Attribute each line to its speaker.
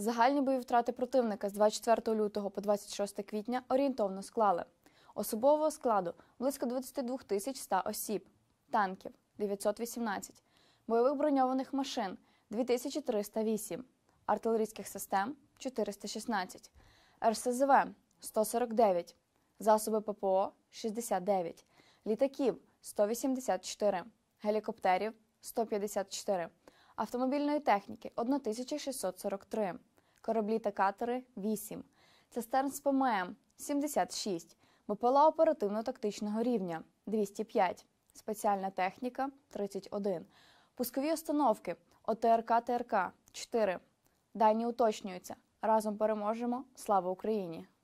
Speaker 1: Загальні бойові втрати противника з 24 лютого по 26 квітня орієнтовно склали. Особового складу близько 22 тисяч 100 осіб, танків 918, бойових броньованих машин 2308, артилерійських систем 416, РСЗВ 149, засоби ППО 69, літаків 184, гелікоптерів 154 автомобільної техніки 1643, кораблі та катери 8, цистерн з ПММ 76, БПЛА оперативно-тактичного рівня 205, спеціальна техніка 31, пускові установки ОТРК ТРК 4. Дані уточнюються. Разом переможемо. Слава Україні!